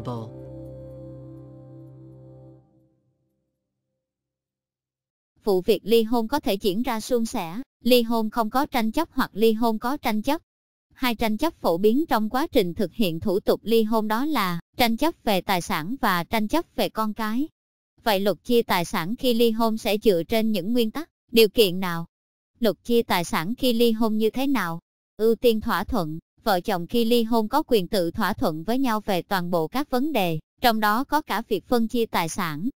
possible. Vụ việc ly hôn có thể diễn ra suôn sẻ, ly hôn không có tranh chấp hoặc ly hôn có tranh chấp. Hai tranh chấp phổ biến trong quá trình thực hiện thủ tục ly hôn đó là tranh chấp về tài sản và tranh chấp về con cái. Vậy luật chia tài sản khi ly hôn sẽ dựa trên những nguyên tắc, điều kiện nào? Luật chia tài sản khi ly hôn như thế nào? Ưu tiên thỏa thuận, vợ chồng khi ly hôn có quyền tự thỏa thuận với nhau về toàn bộ các vấn đề, trong đó có cả việc phân chia tài sản.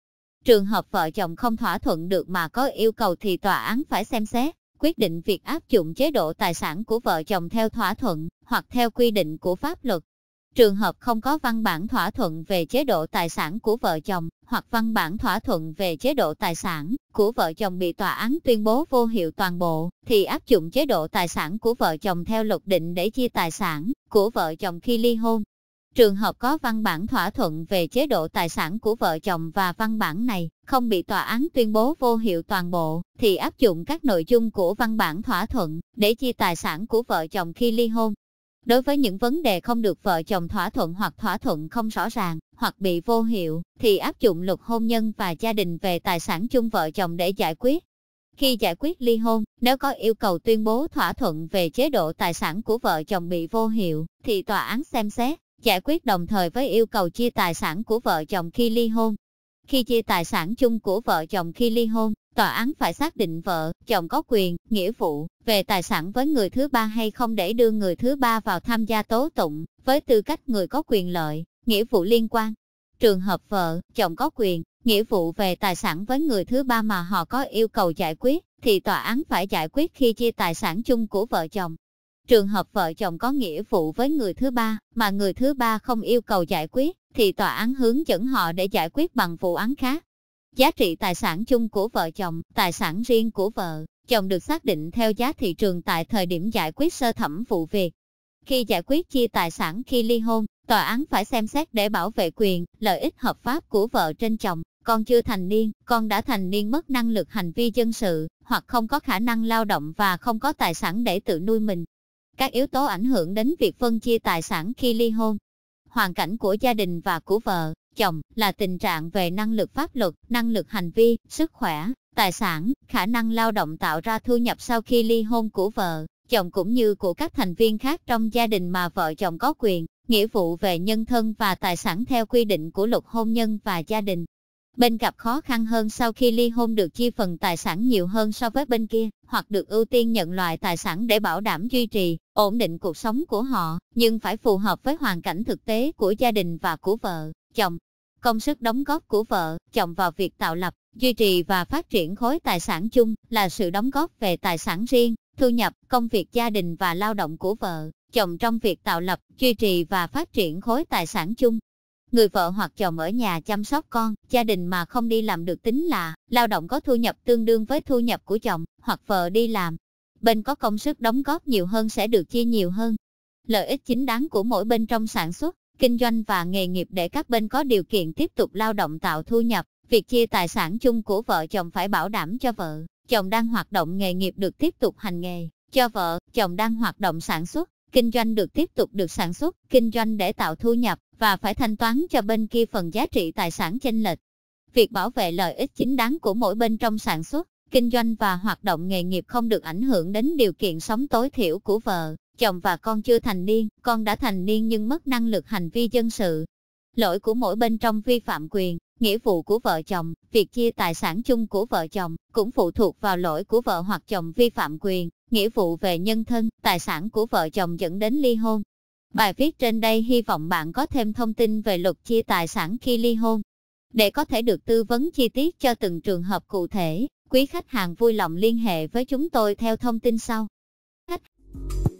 Trường hợp vợ chồng không thỏa thuận được mà có yêu cầu thì tòa án phải xem xét, quyết định việc áp dụng chế độ tài sản của vợ chồng theo thỏa thuận, hoặc theo quy định của pháp luật. Trường hợp không có văn bản thỏa thuận về chế độ tài sản của vợ chồng, hoặc văn bản thỏa thuận về chế độ tài sản của vợ chồng bị tòa án tuyên bố vô hiệu toàn bộ, thì áp dụng chế độ tài sản của vợ chồng theo luật định để chia tài sản của vợ chồng khi ly hôn. Trường hợp có văn bản thỏa thuận về chế độ tài sản của vợ chồng và văn bản này không bị tòa án tuyên bố vô hiệu toàn bộ, thì áp dụng các nội dung của văn bản thỏa thuận để chia tài sản của vợ chồng khi ly hôn. Đối với những vấn đề không được vợ chồng thỏa thuận hoặc thỏa thuận không rõ ràng, hoặc bị vô hiệu, thì áp dụng luật hôn nhân và gia đình về tài sản chung vợ chồng để giải quyết. Khi giải quyết ly hôn, nếu có yêu cầu tuyên bố thỏa thuận về chế độ tài sản của vợ chồng bị vô hiệu, thì tòa án xem xét, giải quyết đồng thời với yêu cầu chia tài sản của vợ chồng khi ly hôn. Khi chia tài sản chung của vợ chồng khi ly hôn, Tòa án phải xác định vợ, chồng có quyền, nghĩa vụ, về tài sản với người thứ ba hay không để đưa người thứ ba vào tham gia tố tụng, với tư cách người có quyền lợi, nghĩa vụ liên quan. Trường hợp vợ, chồng có quyền, nghĩa vụ về tài sản với người thứ ba mà họ có yêu cầu giải quyết, thì tòa án phải giải quyết khi chia tài sản chung của vợ chồng. Trường hợp vợ chồng có nghĩa vụ với người thứ ba, mà người thứ ba không yêu cầu giải quyết, thì tòa án hướng dẫn họ để giải quyết bằng vụ án khác. Giá trị tài sản chung của vợ chồng, tài sản riêng của vợ, chồng được xác định theo giá thị trường tại thời điểm giải quyết sơ thẩm vụ việc. Khi giải quyết chia tài sản khi ly hôn, tòa án phải xem xét để bảo vệ quyền, lợi ích hợp pháp của vợ trên chồng, con chưa thành niên, con đã thành niên mất năng lực hành vi dân sự, hoặc không có khả năng lao động và không có tài sản để tự nuôi mình. Các yếu tố ảnh hưởng đến việc phân chia tài sản khi ly hôn. Hoàn cảnh của gia đình và của vợ, chồng là tình trạng về năng lực pháp luật, năng lực hành vi, sức khỏe, tài sản, khả năng lao động tạo ra thu nhập sau khi ly hôn của vợ, chồng cũng như của các thành viên khác trong gia đình mà vợ chồng có quyền, nghĩa vụ về nhân thân và tài sản theo quy định của luật hôn nhân và gia đình. Bên gặp khó khăn hơn sau khi ly hôn được chia phần tài sản nhiều hơn so với bên kia, hoặc được ưu tiên nhận loại tài sản để bảo đảm duy trì, ổn định cuộc sống của họ, nhưng phải phù hợp với hoàn cảnh thực tế của gia đình và của vợ, chồng công sức đóng góp của vợ, chồng vào việc tạo lập, duy trì và phát triển khối tài sản chung là sự đóng góp về tài sản riêng, thu nhập, công việc gia đình và lao động của vợ, chồng trong việc tạo lập, duy trì và phát triển khối tài sản chung. Người vợ hoặc chồng ở nhà chăm sóc con, gia đình mà không đi làm được tính là lao động có thu nhập tương đương với thu nhập của chồng hoặc vợ đi làm. Bên có công sức đóng góp nhiều hơn sẽ được chia nhiều hơn. Lợi ích chính đáng của mỗi bên trong sản xuất, kinh doanh và nghề nghiệp để các bên có điều kiện tiếp tục lao động tạo thu nhập. Việc chia tài sản chung của vợ chồng phải bảo đảm cho vợ chồng đang hoạt động nghề nghiệp được tiếp tục hành nghề, cho vợ chồng đang hoạt động sản xuất, kinh doanh được tiếp tục được sản xuất, kinh doanh để tạo thu nhập và phải thanh toán cho bên kia phần giá trị tài sản chênh lệch. Việc bảo vệ lợi ích chính đáng của mỗi bên trong sản xuất, kinh doanh và hoạt động nghề nghiệp không được ảnh hưởng đến điều kiện sống tối thiểu của vợ chồng và con chưa thành niên, con đã thành niên nhưng mất năng lực hành vi dân sự. Lỗi của mỗi bên trong vi phạm quyền, nghĩa vụ của vợ chồng, việc chia tài sản chung của vợ chồng cũng phụ thuộc vào lỗi của vợ hoặc chồng vi phạm quyền, nghĩa vụ về nhân thân, tài sản của vợ chồng dẫn đến ly hôn. Bài viết trên đây hy vọng bạn có thêm thông tin về luật chia tài sản khi ly hôn. Để có thể được tư vấn chi tiết cho từng trường hợp cụ thể, quý khách hàng vui lòng liên hệ với chúng tôi theo thông tin sau. Khách